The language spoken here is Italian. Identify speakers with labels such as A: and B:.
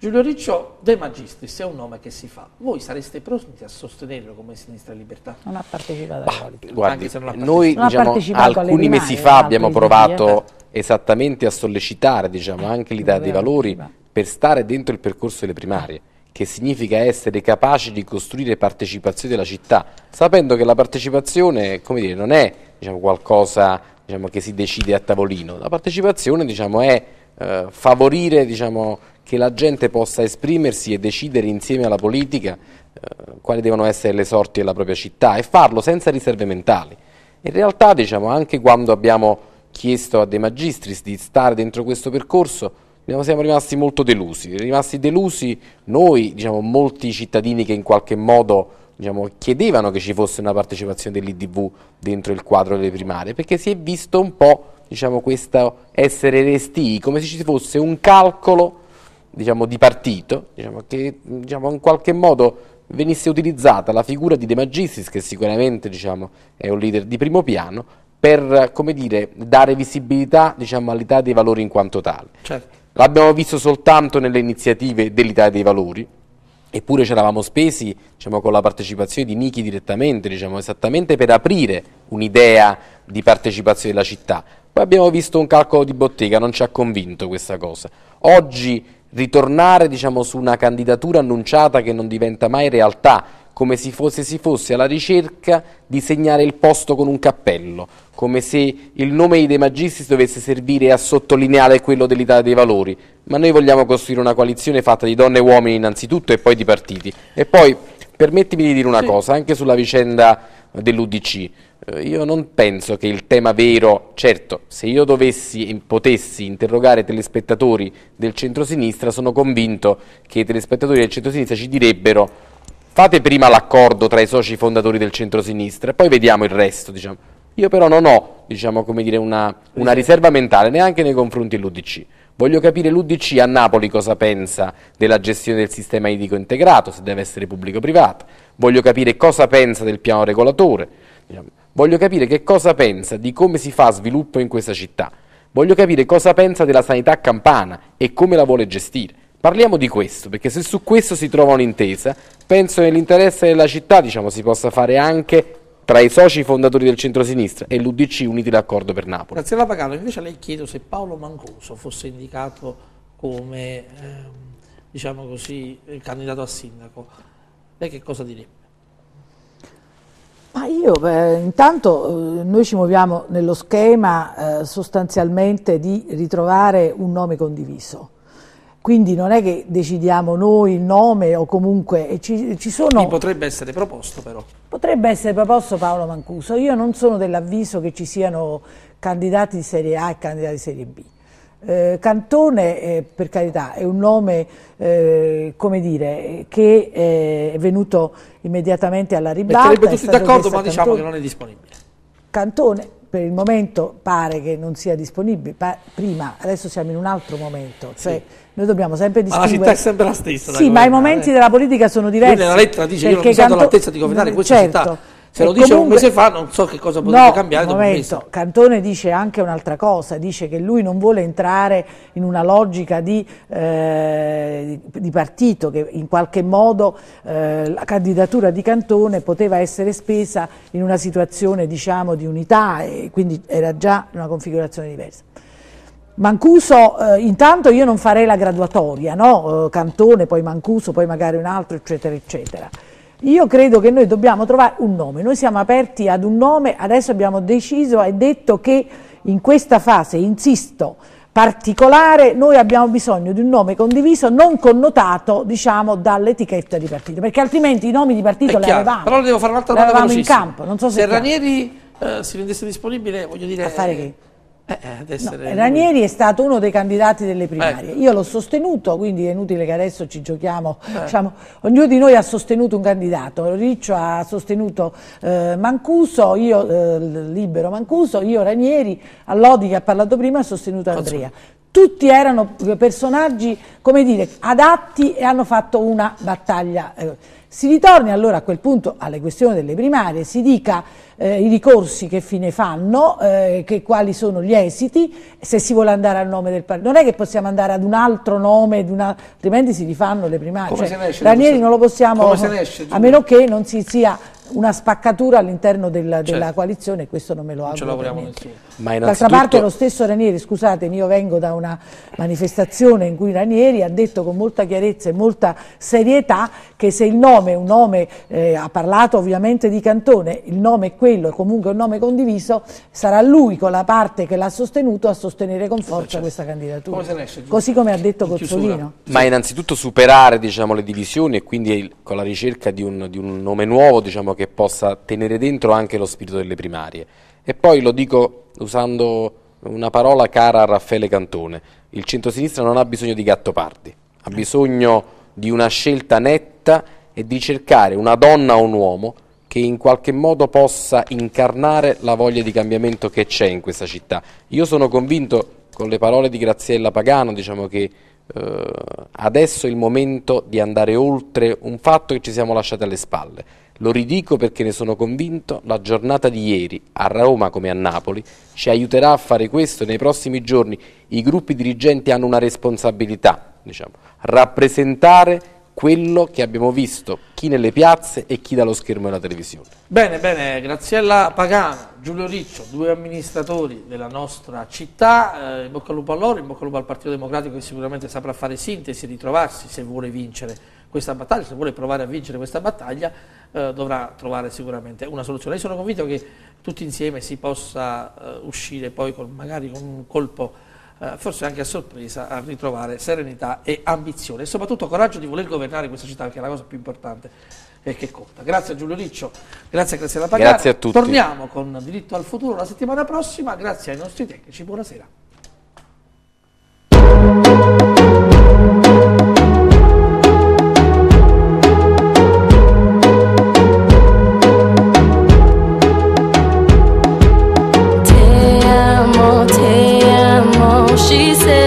A: Giulio Riccio De Magistris è un nome che si fa. Voi sareste pronti a sostenerlo come Sinistra
B: Libertà? Non ha partecipato bah, alle
C: guardi, Noi diciamo, alcuni mesi fa abbiamo provato eh. esattamente a sollecitare diciamo, anche l'idea dei valori per stare dentro il percorso delle primarie che significa essere capaci di costruire partecipazione della città, sapendo che la partecipazione dire, non è diciamo, qualcosa diciamo, che si decide a tavolino, la partecipazione diciamo, è eh, favorire diciamo, che la gente possa esprimersi e decidere insieme alla politica eh, quali devono essere le sorti della propria città e farlo senza riserve mentali. In realtà, diciamo, anche quando abbiamo chiesto a De Magistris di stare dentro questo percorso, diciamo, siamo rimasti molto delusi, rimasti delusi noi, diciamo, molti cittadini che in qualche modo diciamo, chiedevano che ci fosse una partecipazione dell'IDV dentro il quadro delle primarie, perché si è visto un po' diciamo, questo essere restii, come se ci fosse un calcolo diciamo, di partito, diciamo, che diciamo, in qualche modo venisse utilizzata la figura di De Magistris, che sicuramente diciamo, è un leader di primo piano, per dire, dare visibilità diciamo, all'Italia dei Valori in quanto tale. Certo. L'abbiamo visto soltanto nelle iniziative dell'Italia dei Valori, eppure ci eravamo spesi diciamo, con la partecipazione di Niki direttamente, diciamo, esattamente per aprire un'idea di partecipazione della città. Poi abbiamo visto un calcolo di bottega, non ci ha convinto questa cosa. Oggi ritornare diciamo, su una candidatura annunciata che non diventa mai realtà, come se si fosse, si fosse alla ricerca di segnare il posto con un cappello, come se il nome dei Magistris dovesse servire a sottolineare quello dell'Italia dei Valori. Ma noi vogliamo costruire una coalizione fatta di donne e uomini innanzitutto e poi di partiti. E poi permettimi di dire una sì. cosa, anche sulla vicenda dell'Udc. Eh, io non penso che il tema vero, certo, se io dovessi e potessi interrogare i telespettatori del centrosinistra, sono convinto che i telespettatori del centrosinistra ci direbbero fate prima l'accordo tra i soci fondatori del centrosinistra e poi vediamo il resto, diciamo. Io però non ho, diciamo, dire, una, una riserva mentale neanche nei confronti dell'UDC. Voglio capire l'UDC a Napoli cosa pensa della gestione del sistema idrico integrato, se deve essere pubblico o privato. Voglio capire cosa pensa del piano regolatore. Diciamo. Voglio capire che cosa pensa di come si fa sviluppo in questa città. Voglio capire cosa pensa della sanità campana e come la vuole gestire. Parliamo di questo, perché se su questo si trova un'intesa, penso nell'interesse della città diciamo, si possa fare anche tra i soci fondatori del centro-sinistra e l'Udc uniti d'accordo per Napoli.
A: Grazie Pagano, invece lei chiedo se Paolo Mancuso fosse indicato come ehm, diciamo così, candidato a sindaco. Lei che cosa direbbe?
B: io, beh, intanto eh, noi ci muoviamo nello schema eh, sostanzialmente di ritrovare un nome condiviso. Quindi non è che decidiamo noi il nome o comunque ci, ci sono... Mi
A: potrebbe essere proposto però.
B: Potrebbe essere proposto Paolo Mancuso. Io non sono dell'avviso che ci siano candidati di serie A e candidati di serie B. Eh, Cantone, eh, per carità, è un nome, eh, come dire, che eh, è venuto immediatamente alla ribalta. Sarebbe tutti d'accordo, ma diciamo che non è disponibile. Cantone, per il momento, pare che non sia disponibile. Pa prima, adesso siamo in un altro momento. Cioè, sì. Noi dobbiamo sempre distinguere. Ma la città è sempre la stessa. Sì, ma i momenti eh. della politica sono diversi. Lui nella lettera dice: Io non mi sento all'altezza di governare questa certo. città se e lo dice comunque, un mese fa
A: non so che cosa potrebbe no, cambiare dopo momento, un mese.
B: Cantone dice anche un'altra cosa, dice che lui non vuole entrare in una logica di, eh, di partito, che in qualche modo eh, la candidatura di Cantone poteva essere spesa in una situazione diciamo, di unità e quindi era già una configurazione diversa. Mancuso, eh, intanto io non farei la graduatoria, no? Eh, Cantone, poi Mancuso, poi magari un altro, eccetera, eccetera. Io credo che noi dobbiamo trovare un nome, noi siamo aperti ad un nome, adesso abbiamo deciso e detto che in questa fase, insisto, particolare, noi abbiamo bisogno di un nome condiviso non connotato diciamo dall'etichetta di partito, perché altrimenti i nomi di partito le li avevamo. Però devo fare un'altra domanda in campo, non so se, se Ranieri
A: eh, si rendesse disponibile, voglio dire... A fare che? Eh, eh no, eh, Ranieri è
B: stato uno dei candidati delle primarie, eh. io l'ho sostenuto, quindi è inutile che adesso ci giochiamo, eh. diciamo, ognuno di noi ha sostenuto un candidato, Riccio ha sostenuto eh, Mancuso, io Libero Mancuso, io Ranieri, Allodi che ha parlato prima ha sostenuto Andrea. Tutti erano personaggi, come dire, adatti e hanno fatto una battaglia. Si ritorni allora a quel punto alle questioni delle primarie, si dica eh, i ricorsi che fine fanno, eh, che, quali sono gli esiti, se si vuole andare al nome del partito. Non è che possiamo andare ad un altro nome, una, altrimenti si rifanno le primarie. Come cioè, Ranieri non lo possiamo, a meno che non si sia una spaccatura all'interno della, della certo. coalizione e questo non me lo auguro. Non
C: ce Ma innanzitutto... D'altra parte lo
B: stesso Ranieri, scusatemi, io vengo da una manifestazione in cui Ranieri ha detto con molta chiarezza e molta serietà che se il nome, un nome, eh, ha parlato ovviamente di Cantone, il nome è quello è comunque un nome condiviso, sarà lui con la parte che l'ha sostenuto a sostenere con forza certo. questa candidatura. Come esce, Così come ha detto Cozzolino.
C: Ma innanzitutto superare diciamo, le divisioni e quindi con la ricerca di un, di un nome nuovo diciamo, che che possa tenere dentro anche lo spirito delle primarie. E poi lo dico usando una parola cara a Raffaele Cantone, il centrosinistra non ha bisogno di gattopardi, ha eh. bisogno di una scelta netta e di cercare una donna o un uomo che in qualche modo possa incarnare la voglia di cambiamento che c'è in questa città. Io sono convinto, con le parole di Graziella Pagano, diciamo che eh, adesso è il momento di andare oltre un fatto che ci siamo lasciati alle spalle lo ridico perché ne sono convinto, la giornata di ieri, a Roma come a Napoli, ci aiuterà a fare questo e nei prossimi giorni i gruppi dirigenti hanno una responsabilità, diciamo, rappresentare quello che abbiamo visto, chi nelle piazze e chi dallo schermo della televisione.
A: Bene, bene, Graziella Pagano, Giulio Riccio, due amministratori della nostra città, eh, in bocca al lupo a loro, in bocca al lupo al Partito Democratico che sicuramente saprà fare sintesi e ritrovarsi se vuole vincere questa battaglia, se vuole provare a vincere questa battaglia eh, dovrà trovare sicuramente una soluzione. Io sono convinto che tutti insieme si possa eh, uscire poi con, magari con un colpo eh, forse anche a sorpresa, a ritrovare serenità e ambizione e soprattutto coraggio di voler governare questa città, che è la cosa più importante e che conta. Grazie a Giulio Riccio, grazie a Cristiana Pagani. Grazie a tutti. Torniamo con Diritto al Futuro la settimana prossima, grazie ai nostri tecnici, buonasera. she said